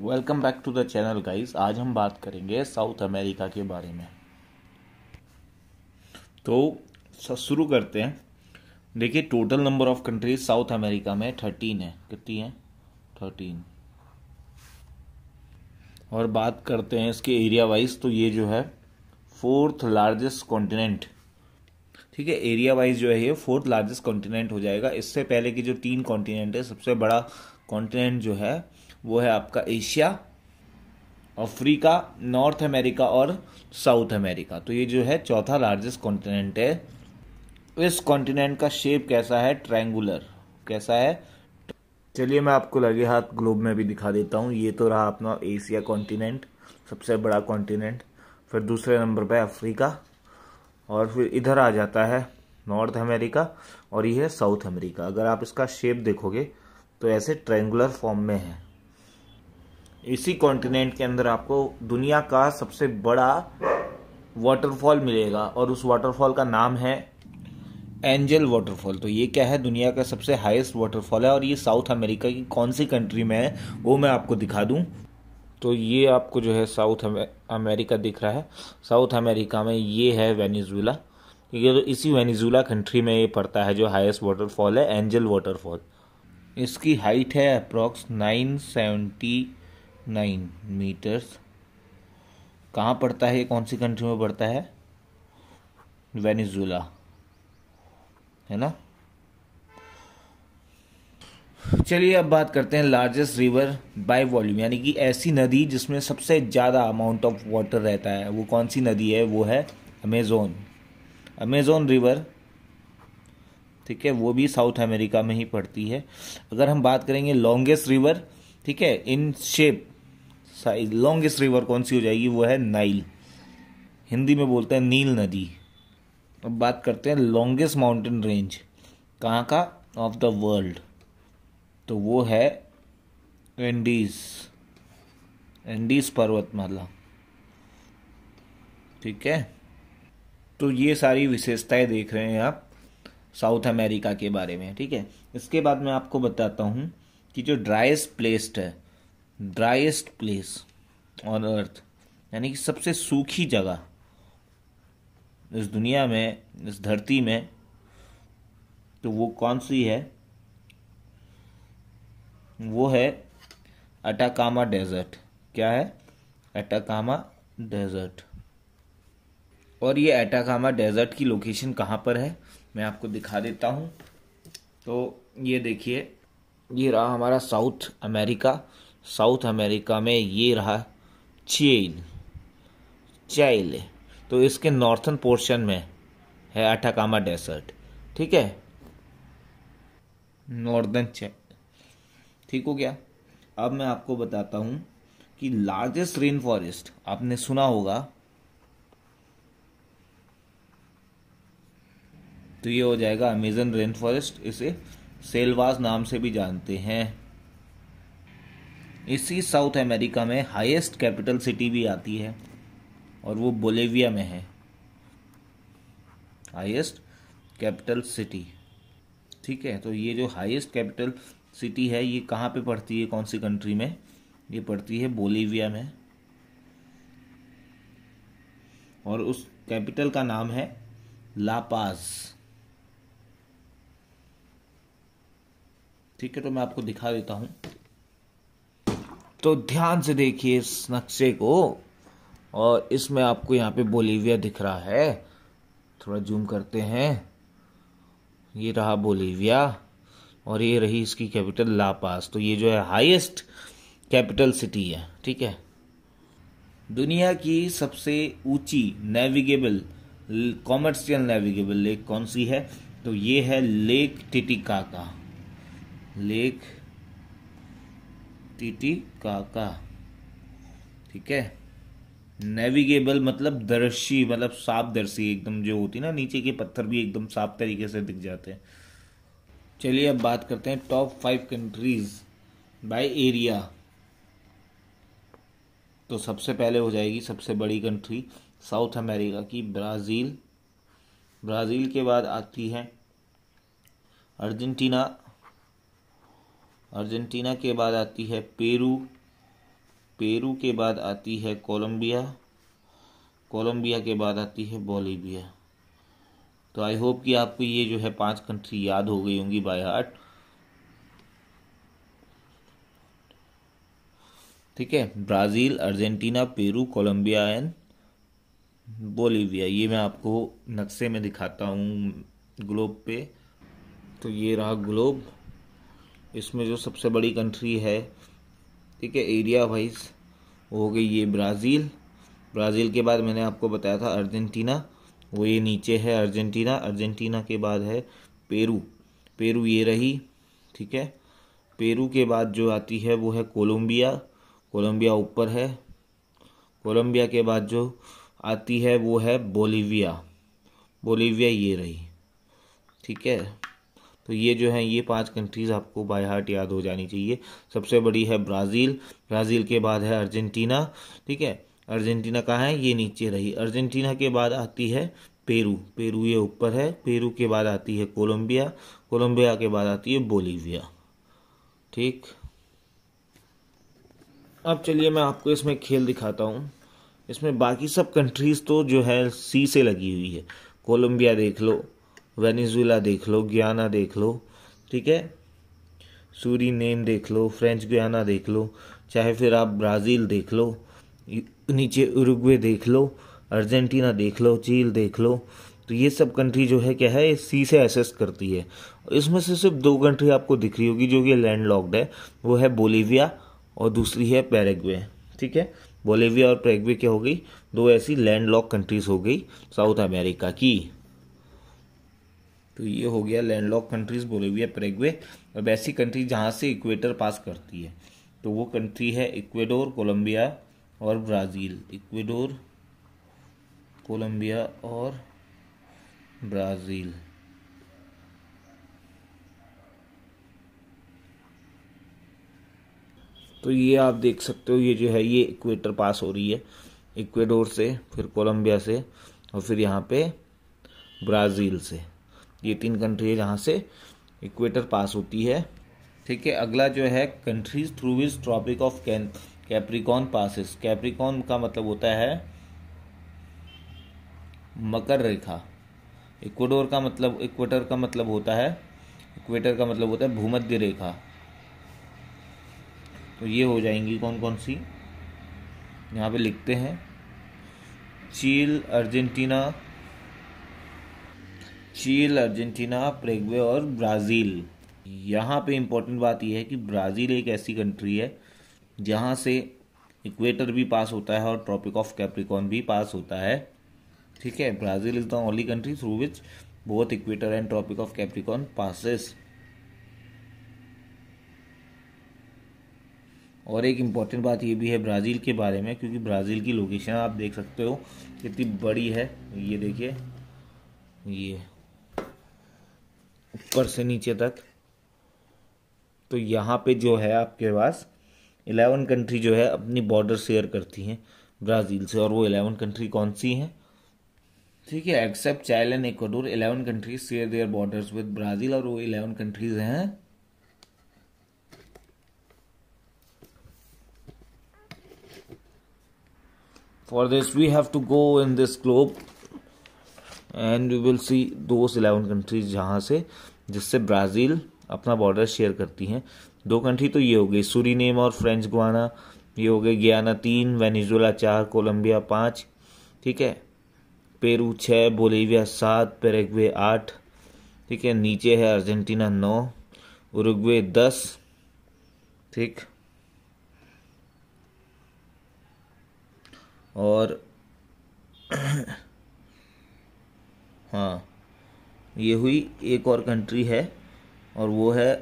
welcome back to the channel guys आज हम बात करेंगे साउथ अमेरिका के बारे में तो शुरू करते हैं देखिए total number of countries South America में थर्टीन है कितनी है थर्टीन और बात करते हैं इसके एरिया वाइज तो ये जो है फोर्थ लार्जेस्ट कॉन्टिनेंट ठीक है एरिया वाइज जो है ये फोर्थ लार्जेस्ट कॉन्टिनेंट हो जाएगा इससे पहले की जो तीन कॉन्टिनेंट है सबसे बड़ा कॉन्टिनेंट जो है वो है आपका एशिया अफ्रीका नॉर्थ अमेरिका और साउथ अमेरिका तो ये जो है चौथा लार्जेस्ट कॉन्टिनेंट है इस कॉन्टिनेंट का शेप कैसा है ट्रायंगुलर कैसा है चलिए मैं आपको लगे हाथ ग्लोब में भी दिखा देता हूँ ये तो रहा अपना एशिया कॉन्टिनेंट सबसे बड़ा कॉन्टिनेंट फिर दूसरे नंबर पर अफ्रीका और फिर इधर आ जाता है नॉर्थ अमेरिका और ये है साउथ अमेरिका अगर आप इसका शेप देखोगे तो ऐसे ट्रेंगुलर फॉर्म में है इसी कॉन्टिनेंट के अंदर आपको दुनिया का सबसे बड़ा वाटरफॉल मिलेगा और उस वाटरफॉल का नाम है एंजल वाटरफॉल तो ये क्या है दुनिया का सबसे हाईएस्ट वाटरफॉल है और ये साउथ अमेरिका की कौन सी कंट्री में है वो मैं आपको दिखा दूँ तो ये आपको जो है साउथ अमेरिका दिख रहा है साउथ अमेरिका में ये है वेनेजुएला ये तो इसी वेनेजुएला कंट्री में ये पड़ता है जो हाईएस्ट वाटरफॉल है एंजल वाटरफॉल इसकी हाइट है approx nine seventy nine metres कहाँ पड़ता है कौन सी कंट्री में पड़ता है वेनेजुला है ना चलिए अब बात करते हैं लार्जेस्ट रिवर बाय वॉल्यूम यानी कि ऐसी नदी जिसमें सबसे ज़्यादा अमाउंट ऑफ वाटर रहता है वो कौन सी नदी है वो है अमेज़ोन अमेज़ोन रिवर ठीक है वो भी साउथ अमेरिका में ही पड़ती है अगर हम बात करेंगे लॉन्गेस्ट रिवर ठीक है in shape size longest river कौन सी हो जाएगी वो है नाइल हिंदी में बोलते हैं नील नदी अब बात करते हैं लॉन्गेस्ट माउंटेन रेंज कहाँ का ऑफ द वर्ल्ड तो वो है एंडीज एंडीज पर्वतमाला ठीक है तो ये सारी विशेषताएं देख रहे हैं आप साउथ अमेरिका के बारे में ठीक है इसके बाद मैं आपको बताता हूँ कि जो ड्राइस्ट प्लेस्ड है ड्राइस्ट प्लेस ऑन अर्थ यानी कि सबसे सूखी जगह इस दुनिया में इस धरती में तो वो कौन सी है वो है अटाकामा डेजर्ट क्या है अटाकामा डेजर्ट और ये अटाकामा डेजर्ट की लोकेशन कहाँ पर है मैं आपको दिखा देता हूँ तो ये देखिए ये रहा हमारा साउथ अमेरिका साउथ अमेरिका में ये रहा चील चैल तो इसके नॉर्थन पोर्शन में है अटाकामा डेसर्ट ठीक है नॉर्दर्न चैट ठीक हो गया अब मैं आपको बताता हूं कि लार्जेस्ट रेन फॉरेस्ट आपने सुना होगा तो ये हो जाएगा अमेजन रेन फॉरेस्ट इसे सेलवास नाम से भी जानते हैं इसी साउथ अमेरिका में हाईएस्ट कैपिटल सिटी भी आती है और वो बोलेविया में है हाईएस्ट कैपिटल सिटी ठीक है तो ये जो हाईएस्ट कैपिटल सिटी है ये कहाँ पे पड़ती है कौन सी कंट्री में ये पड़ती है बोलेविया में और उस कैपिटल का नाम है लापाज ठीक है तो मैं आपको दिखा देता हूँ तो ध्यान से देखिए इस नक्शे को और इसमें आपको यहाँ पे बोलीविया दिख रहा है थोड़ा जूम करते हैं ये रहा बोलीविया और ये रही इसकी कैपिटल लापास तो ये जो है हाईएस्ट कैपिटल सिटी है ठीक है दुनिया की सबसे ऊंची नेविगेबल कॉमर्शियल नेविगेबल लेक कौन सी है तो ये है लेक टिटिकाका लेक टीटी काका ठीक है नेविगेबल मतलब दर्शी मतलब साफ दर्शी एकदम जो होती है ना नीचे के पत्थर भी एकदम साफ तरीके से दिख जाते हैं चलिए अब बात करते हैं top five countries by area तो सबसे पहले हो जाएगी सबसे बड़ी कंट्री साउथ अमेरिका की ब्राज़ील ब्राज़ील के बाद आती है अर्जेंटीना अर्जेंटीना के बाद आती है पेरू पेरू के बाद आती है कोलंबिया कोलंबिया के बाद आती है बोलीबिया तो आई होप कि आपको ये जो है पांच कंट्री याद हो गई होंगी बाय हार्ट ठीक है Brazil Argentina Peru Colombia and Bolivia ये मैं आपको नक्शे में दिखाता हूँ ग्लोब पे तो ये रहा ग्लोब इसमें जो सबसे बड़ी कंट्री है ठीक है एरिया वाइज वो हो गई ये ब्राज़ील ब्राज़ील के बाद मैंने आपको बताया था अर्जेंटीना वो ये नीचे है अर्जेंटीना अर्जेंटीना के बाद है पेरू पेरू ये रही ठीक है पेरू के बाद जो आती है वो है कोलंबिया कोलंबिया ऊपर है कोलंबिया के बाद जो आती है वो है बोलीविया बोलीविया ये रही ठीक है तो ये जो है ये पांच कंट्रीज़ आपको बाय हार्ट याद हो जानी चाहिए सबसे बड़ी है ब्राज़ील ब्राज़ील के बाद है अर्जेंटीना ठीक है अर्जेंटीना कहाँ है ये नीचे रही अर्जेंटीना के बाद आती है पेरू पेरू ये ऊपर है पेरू के बाद आती है कोलंबिया कोलंबिया के बाद आती है बोलीविया ठीक अब चलिए मैं आपको इसमें खेल दिखाता हूँ इसमें बाकी सब कंट्रीज़ तो जो है सी से लगी हुई है कोलंबिया देख लो वेनेजुएला देख लो गियाना देख लो ठीक है सूरी नेम देख लो फ्रेंच गियाना देख लो चाहे फिर आप ब्राज़ील देख लो नीचे उरुग्वे देख लो अर्जेंटीना देख लो चील देख लो तो ये सब कंट्री जो है क्या है सी से एसेस करती है इसमें से सिर्फ दो कंट्री आपको दिख रही होगी जो कि लैंड लॉक्ड है वो है बोलीविया और दूसरी है पैरेग्वे ठीक है बोलीविया और पैरेग्वे क्या हो गई दो ऐसी लैंड लॉक कंट्रीज हो गई साउथ अमेरिका की तो ये हो गया लैंडलॉक कंट्रीज़ बोलेविया प्रेगवे अब ऐसी कंट्री जहाँ से इक्वेटर पास करती है तो वो कंट्री है इक्वेडोर कोलंबिया और ब्राज़ील इक्वेडोर कोलंबिया और ब्राज़ील तो ये आप देख सकते हो ये जो है ये इक्वेटर पास हो रही है इक्वेडोर से फिर कोलंबिया से और फिर यहाँ पे ब्राज़ील से ये तीन कंट्री है जहाँ से इक्वेटर पास होती है ठीक है अगला जो है countries through which Tropic of can Capricorn passes Capricorn का मतलब होता है मकर रेखा इक्वेडोर का मतलब इक्वेटर का मतलब होता है इक्वेटर का मतलब होता है भूमध्य रेखा तो ये हो जाएंगी कौन कौन सी यहाँ पे लिखते हैं चील अर्जेंटीना चील अर्जेंटीना प्रेगवे और ब्राज़ील यहाँ पे इम्पोर्टेंट बात यह है कि ब्राज़ील एक ऐसी कंट्री है जहाँ से इक्वेटर भी पास होता है और ट्रॉपिक ऑफ कैप्रिकॉन भी पास होता है ठीक है Brazil is the only country through which both equator and Tropic of Capricorn passes और एक इम्पॉर्टेंट बात ये भी है ब्राज़ील के बारे में क्योंकि ब्राज़ील की लोकेशन आप देख सकते हो कितनी बड़ी है ये देखिए ये ऊपर से नीचे तक तो यहाँ पे जो है आपके पास एलेवन कंट्री जो है अपनी बॉर्डर शेयर करती हैं ब्राज़ील से और वो एलेवन कंट्री कौन सी हैं ठीक है except Chile and Ecuador eleven countries share their borders with Brazil और वो एलेवन कंट्रीज हैं for this we have to go in this globe and we will see those eleven countries जहाँ से जिससे ब्राज़ील अपना बॉर्डर शेयर करती हैं दो कंट्री तो ये हो गई सूरीनेम और फ्रेंच गुआना ये हो गए गियाना तीन वेनेजुएला चार कोलंबिया पाँच ठीक है पेरू छः बोलीविया सात पेरेगवे आठ ठीक है नीचे है अर्जेंटीना नौ उरुग्वे दस ठीक और हाँ ये हुई एक और कंट्री है और वो है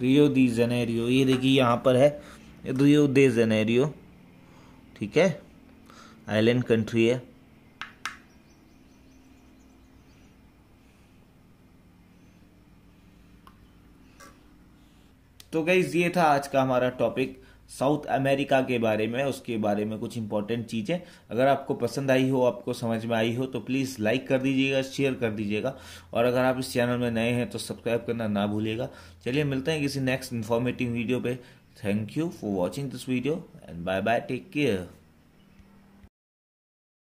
रियो दी जनेरियो ये देखिए यहाँ पर है रियो दे जनेरियो ठीक है आइलैंड कंट्री है तो गई ये था आज का हमारा टॉपिक साउथ अमेरिका के बारे में उसके बारे में कुछ इंपॉर्टेंट चीज़ें अगर आपको पसंद आई हो आपको समझ में आई हो तो प्लीज़ लाइक कर दीजिएगा शेयर कर दीजिएगा और अगर आप इस चैनल में नए हैं तो सब्सक्राइब करना ना भूलिएगा चलिए मिलते हैं किसी नेक्स्ट इन्फॉर्मेटिव वीडियो पे thank you for watching this video and bye bye take care